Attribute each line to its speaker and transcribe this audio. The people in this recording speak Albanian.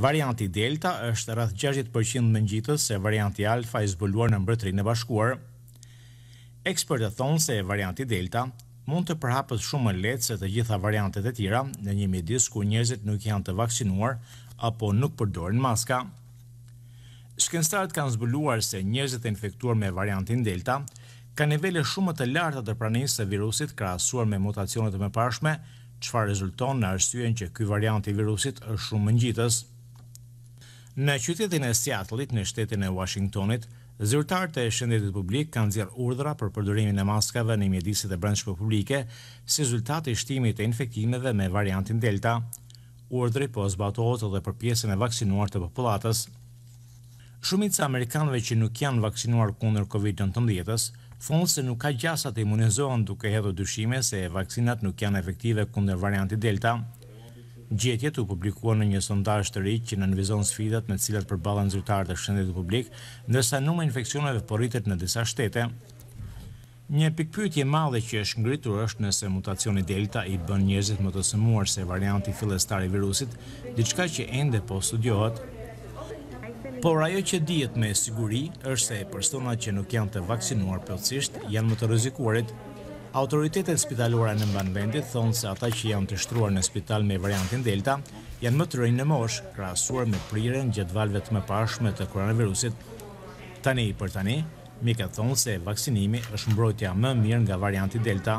Speaker 1: Varianti Delta është rrëth 60% më njitës se varianti Alfa i zbuluar në mbërëtri në bashkuar. Ekspertët thonë se varianti Delta mund të përhapët shumë më letë se të gjitha variantet e tjera në një midis ku njëzit nuk janë të vaksinuar apo nuk përdorin maska. Shkenstarët kanë zbuluar se njëzit e infektuar me variantin Delta ka nivele shumë të larta të pranisë të virusit krasuar me mutacionet me pashme, qëfar rezulton në arsyen që këj variant i virusit është shumë më njitës. Në qytetin e Seattle-it në shtetin e Washingtonit, zyrtarët e shëndetit publik kanë nxjerrur urdhra për përdorimin e maskave në mjediset e brendshme publike si rezultat i shtimit të infektimeve me variantin Delta. Urdhri po zbatohet edhe për pjesën e vaksinuar të popullatës. Shumica e amerikanëve që nuk janë vaksinuar kundër COVID-19-s, thonë se nuk ka gjasa të imunizohen duke hedhur dyshime se vaksinat nuk janë efektive kundër variantit Delta. Gjetjet u publikuan në një sondazh të ri që nënvizon sfidat me të cilat përballen zyrtarët e shëndetit publik, ndërsa numri i infeksioneve po rritet në disa shtete. Një pikpytje e madhe që është ngritur është nëse mutacioni Delta i bën njerëzit më të sëmuar se varianti fillestar i virusit, diçka që ende po studiohet. Por ajo që dihet me siguri është se personat që nuk janë të vaksinuar plotësisht janë më të rrezikuarit Autoritetet spitalore në mban vendit thonë se ata që janë të shtruar në spital me variantin Delta janë më të rëjnë në mosh, krasuar me prirën në gjithë të më pashme të koronavirusit. Tani i për tani, mi ka thonë se vaksinimi është mbrojtja më mirë nga varianti Delta.